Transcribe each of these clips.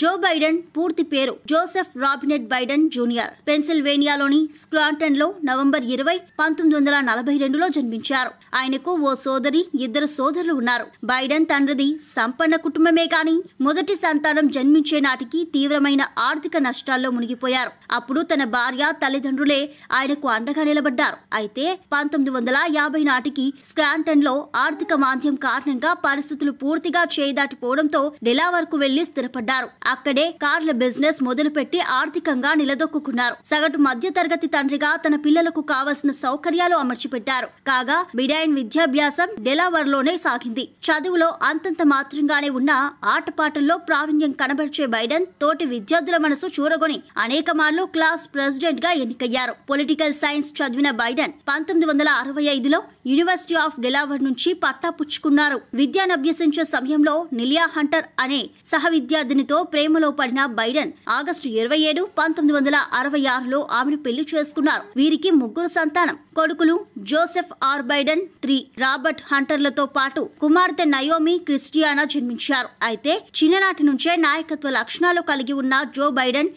జో Biden పూర్తి పేరు Joseph Robinette Biden junior పెన్సిల్వేనియాలోని స్క్రాంటన్ లో నవంబర్ ఇరవై పంతొమ్మిది వందల నలభై రెండులో జన్మించారు ఆయనకు ఓ సోదరి ఇద్దరు సోదరులు ఉన్నారు బైడెన్ తండ్రిది సంపన్న కుటుంబమే కానీ మొదటి సంతానం జన్మించే నాటికి తీవ్రమైన ఆర్థిక నష్టాల్లో మునిగిపోయారు అప్పుడు తన భార్య తల్లిదండ్రులే ఆయనకు అండగా నిలబడ్డారు అయితే పంతొమ్మిది వందల యాభై నాటికి స్క్రాంటన్ లో ఆర్థిక మాంద్యం కారణంగా పరిస్థితులు పూర్తిగా చేదాటిపోవడంతో డెలా వరకు వెళ్లి స్థిరపడ్డారు అక్కడే కార్ల బిజినెస్ మొదలుపెట్టి ఆర్థికంగా నిలదొక్కున్నారు సగటు మధ్య తరగతి తండ్రిగా తన పిల్లలకు కావలసిన సౌకర్యాలు అమర్చిపెట్టారు కాగా బిడాయిన్ విద్యాభ్యాసం డెలావర్ లోనే సాగింది చదువులో అంతంత మాత్రంగానే ఉన్న ఆటపాటల్లో ప్రావీణ్యం కనబరిచే బైడెన్ తోటి విద్యార్థుల మనసు చూరగొని అనేక మార్లు క్లాస్ ప్రెసిడెంట్ గా ఎన్నికయ్యారు పొలిటికల్ సైన్స్ చదివిన బైడెన్ పంతొమ్మిది వందల అరవై ఐదులో యూనివర్సిటీ ఆఫ్ డెలావర్ నుంచి పట్టా పుచ్చుకున్నారు విద్యానభ్యసించే సమయంలో నిలియా హంటర్ అనే సహ విద్యార్థినితో ప్రేమలో పడిన బైడెన్ ఆగస్టు ఇరవై ఏడు పంతొమ్మిది వందల అరవై ఆరులో ఆమెను పెళ్లి చేసుకున్నారు వీరికి ముగ్గురు సంతానం కొడుకులు Joseph R Biden three Robert హంటర్లతో పాటు కుమార్తె నయోమి క్రిస్టియానా జన్మించారు అయితే చిన్ననాటి నుంచే నాయకత్వ లక్షణాలు కలిగి ఉన్న జో బైడెన్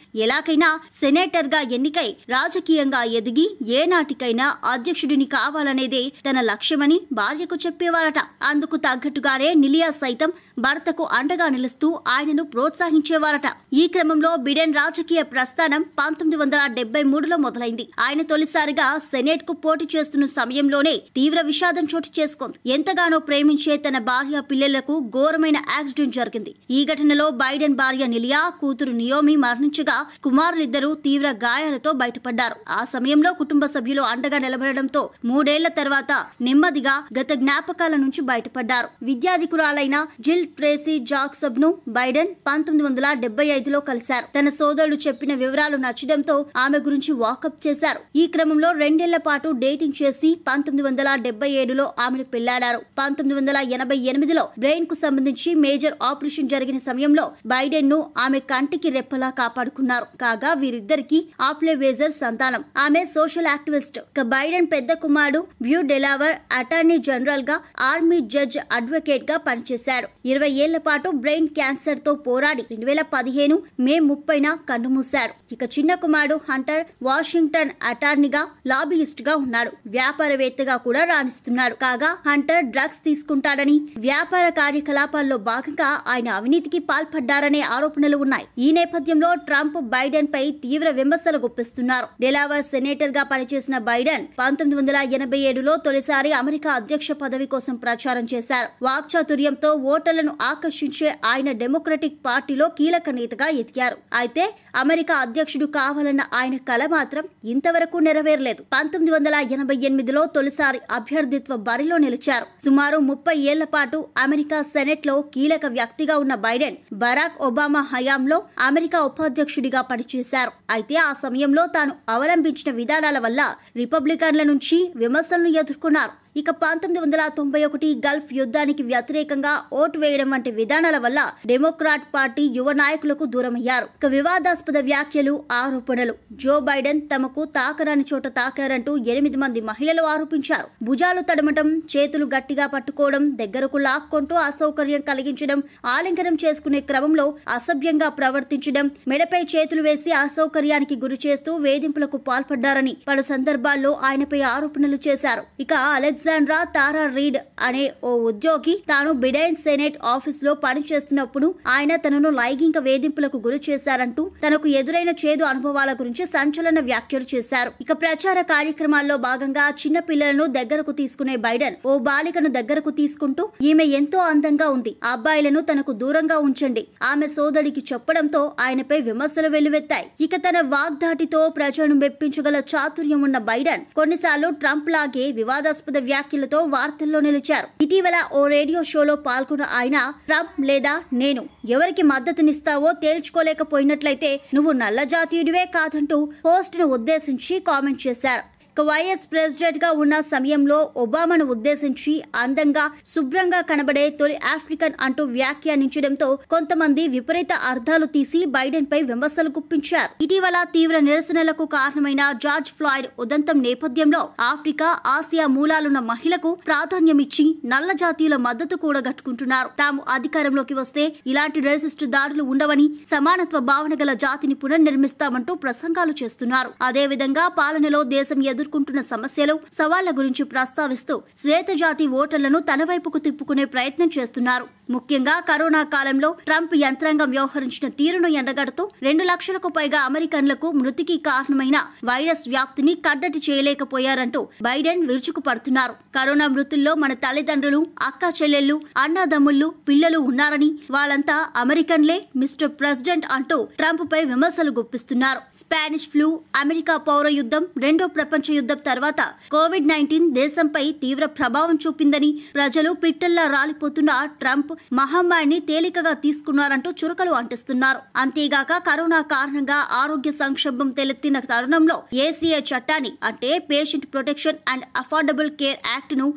సెనేటర్ గా ఎన్నికై రాజకీయంగా ఎదిగి ఏనాటికైనా అధ్యక్షుడిని కావాలనేదే తన లక్ష్యమని భార్యకు చెప్పేవారట అందుకు తగ్గట్టుగానే నిలియా సైతం భర్తకు అండగా నిలుస్తూ ఆయనను ప్రోత్సహించారు నిర్వహించేవారట ఈ క్రమంలో బిడెన్ రాజకీయ ప్రస్థానం పంతొమ్మిది వందల డెబ్బై మూడులో మొదలైంది ఆయన తొలిసారిగా సెనేట్ కు పోటీ చేస్తున్న సమయంలోనే తీవ్ర విషాదం చోటు చేసుకుంది ఎంతగానో ప్రేమించే తన భార్య పిల్లలకు ఘోరమైన యాక్సిడెంట్ జరిగింది ఈ ఘటనలో బైడెన్ భార్య నిలియా కూతురు నియోమి మరణించగా కుమారులిద్దరూ తీవ్ర గాయాలతో బయటపడ్డారు ఆ సమయంలో కుటుంబ సభ్యులు అండగా నిలబడడంతో మూడేళ్ల తర్వాత నెమ్మదిగా గత జ్ఞాపకాల నుంచి బయటపడ్డారు విద్యాధికురాలైన జిల్ ట్రేసీ జాక్సబ్ ను బైడెన్ పంతొమ్మిది వందల వందల డెబ్బై ఐదులో కలిశారు తన సోదరుడు చెప్పిన వివరాలు నచ్చడంతో ఆమె గురించి వాకప్ చేశారు ఈ క్రమంలో రెండేళ్ల పాటు డేటింగ్ చేసి పంతొమ్మిది వందల డెబ్బై ఏడులో ఆమెను పెళ్లాడారు పంతొమ్మిది వందల ఎనభై ఎనిమిదిలో బ్రెయిన్ కు సంబంధించి మేజర్ ఆపరేషన్ జరిగిన సమయంలో బైడెన్ ను ఆమె కంటికి రెప్పలా కాపాడుకున్నారు కాగా వీరిద్దరికి ఆప్లెవేజర్ సంతానం ఆమె సోషల్ యాక్టివిస్ట్ బైడెన్ పెద్ద కుమారుడు బ్యూ డెలావర్ అటార్నీ జనరల్ గా ఆర్మీ జడ్జ్ అడ్వకేట్ గా పనిచేశారు ఇరవై ఏళ్ల పాటు బ్రెయిన్ క్యాన్సర్ తో పోరాడి రెండు వేల పదిహేను మే ముప్పైన కన్నుమూశారు ఇక చిన్న కుమారుడు హంటర్ వాషింగ్టన్ అటార్నీగా లాబియిస్ట్ గా ఉన్నాడు వ్యాపారవేత్తగా కూడా రాణిస్తున్నారు కాగా హంటర్ డ్రగ్స్ తీసుకుంటాడని వ్యాపార కార్యకలాపాల్లో భాగంగా ఆయన అవినీతికి పాల్పడ్డారనే ఆరోపణలు ఉన్నాయి ఈ నేపథ్యంలో ట్రంప్ బైడెన్ పై తీవ్ర విమర్శలు గుప్పిస్తున్నారు డెలావర్ సెనేటర్ గా పనిచేసిన బైడెన్ పంతొమ్మిది వందల ఎనభై ఏడులో తొలిసారి అమెరికా అధ్యక్ష పదవి కోసం ప్రచారం చేశారు వాక్చాతుర్యంతో ఓటర్లను ఆకర్షించే ఆయన డెమోక్రటిక్ పార్టీలో రంగంలో కీలక నేతగా ఎదిగారు అయితే అమెరికా అధ్యక్షుడు కావాలన్న ఆయన కల మాత్రం ఇంతవరకు నెరవేరలేదు పంతొమ్మిది వందల ఎనభై ఎనిమిదిలో తొలిసారి అభ్యర్థిత్వ బరిలో నిలిచారు సుమారు ముప్పై ఏళ్ల పాటు అమెరికా సెనెట్ లో కీలక వ్యక్తిగా ఉన్న బైడెన్ బరాక్ ఒబామా హయాంలో అమెరికా ఉపాధ్యక్షుడిగా పనిచేశారు అయితే ఆ సమయంలో తాను అవలంబించిన విధానాల వల్ల రిపబ్లికన్ల నుంచి విమర్శలను ఎదుర్కొన్నారు ఇక పంతొమ్మిది వందల తొంభై ఒకటి గల్ఫ్ యుద్ధానికి వ్యతిరేకంగా ఓటు వేయడం వంటి విధానాల వల్ల డెమోక్రాట్ పార్టీ యువ నాయకులకు దూరమయ్యారు ఇక వివాదాస్పద వ్యాఖ్యలు ఆరోపణలు జో బైడెన్ తమకు తాకరాని చోట తాకారంటూ ఎనిమిది మంది మహిళలు ఆరోపించారు భుజాలు తడమటం చేతులు గట్టిగా పట్టుకోవడం దగ్గరకు లాక్కుంటూ అసౌకర్యం కలిగించడం ఆలింగనం చేసుకునే క్రమంలో అసభ్యంగా ప్రవర్తించడం మెడపై చేతులు వేసి అసౌకర్యానికి గురి చేస్తూ వేధింపులకు పాల్పడ్డారని పలు సందర్భాల్లో ఆయనపై ఆరోపణలు చేశారు ఇక అలెక్స్ అలెగ్జాండ్రా తారా రీడ్ అనే ఓ ఉద్యోగి తాను బిడైన్ సెనేట్ ఆఫీస్ లో పనిచేస్తున్నప్పుడు ఆయన తనను లైంగిక వేధింపులకు గురి చేశారంటూ తనకు ఎదురైన చేదు అనుభవాల గురించి సంచలన వ్యాఖ్యలు చేశారు ఇక ప్రచార కార్యక్రమాల్లో భాగంగా చిన్న పిల్లలను దగ్గరకు తీసుకునే బైడెన్ ఓ బాలికను దగ్గరకు తీసుకుంటూ ఈమె ఎంతో అందంగా ఉంది అబ్బాయిలను తనకు దూరంగా ఉంచండి ఆమె సోదరికి చెప్పడంతో ఆయనపై విమర్శలు వెల్లువెత్తాయి ఇక తన వాగ్దాటితో ప్రజలను మెప్పించగల చాతుర్యం ఉన్న బైడెన్ కొన్నిసార్లు ట్రంప్ లాగే వివాదాస్పద వ్యాఖ్యలతో వార్తల్లో నిలిచారు ఇటీవల ఓ రేడియో షోలో పాల్గొన్న ఆయన ట్రంప్ లేదా నేను ఎవరికి మద్దతునిస్తావో తేల్చుకోలేకపోయినట్లయితే నువ్వు నల్ల జాతీయుడివే కాదంటూ పోస్టును ఉద్దేశించి కామెంట్ చేశారు ప్రెసిడెంట్ ప్రెసిడెంట్గా ఉన్న సమయంలో ఒబామాను ఉద్దేశించి అందంగా శుభ్రంగా కనబడే తొలి ఆఫ్రికన్ అంటూ వ్యాఖ్యానించడంతో కొంతమంది విపరీత అర్థాలు తీసి బైడెన్ పై విమర్శలు గుప్పించారు ఇటీవల తీవ్ర నిరసనలకు కారణమైన జార్జ్ ఫ్లాయిడ్ ఉదంతం నేపథ్యంలో ఆఫ్రికా ఆసియా మూలాలున్న మహిళకు ప్రాధాన్యమిచ్చి నల్ల జాతీయుల మద్దతు కూడా గట్టుకుంటున్నారు తాము అధికారంలోకి వస్తే ఇలాంటి రేసిస్టు దారులు ఉండవని సమానత్వ భావన గల జాతిని పునర్నిర్మిస్తామంటూ ప్రసంగాలు చేస్తున్నారు అదేవిధంగా పాలనలో దేశం ఎదురు ఎదుర్కొంటున్న సమస్యలు సవాళ్ల గురించి ప్రస్తావిస్తూ శ్వేత జాతి ఓటర్లను తన వైపుకు తిప్పుకునే ప్రయత్నం చేస్తున్నారు ముఖ్యంగా కరోనా కాలంలో ట్రంప్ యంత్రాంగం వ్యవహరించిన తీరును ఎండగడుతూ రెండు లక్షలకు పైగా అమెరికన్లకు మృతికి కారణమైన వైరస్ వ్యాప్తిని కట్టడి చేయలేకపోయారంటూ బైడెన్ విరుచుకుపడుతున్నారు కరోనా మృతుల్లో మన తల్లిదండ్రులు అక్క చెల్లెళ్లు అన్నదమ్ముళ్ళు పిల్లలు ఉన్నారని వాళ్ళంతా అమెరికన్లే మిస్టర్ ప్రెసిడెంట్ అంటూ ట్రంప్ పై విమర్శలు గుప్పిస్తున్నారు స్పానిష్ ఫ్లూ అమెరికా పౌర యుద్ధం రెండో ప్రపంచ యుద్ధం తర్వాత కోవిడ్ నైన్టీన్ దేశంపై తీవ్ర ప్రభావం చూపిందని ప్రజలు పిట్టల్లా రాలిపోతున్న ట్రంప్ మహమ్మారిని తేలికగా తీసుకున్నారంటూ చురకలు అంటిస్తున్నారు అంతేగాక కరోనా కారణంగా ఆరోగ్య సంక్షోభం తెలెత్తిన తరుణంలో ఏసీఏ చట్టాన్ని అంటే patient protection and affordable care act ను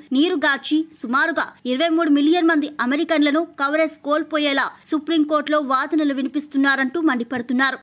గార్చి సుమారుగా ఇరవై మూడు మిలియన్ మంది అమెరికన్లను కవరేజ్ కోల్పోయేలా సుప్రీంకోర్టులో వాదనలు వినిపిస్తున్నారంటూ మండిపడుతున్నారు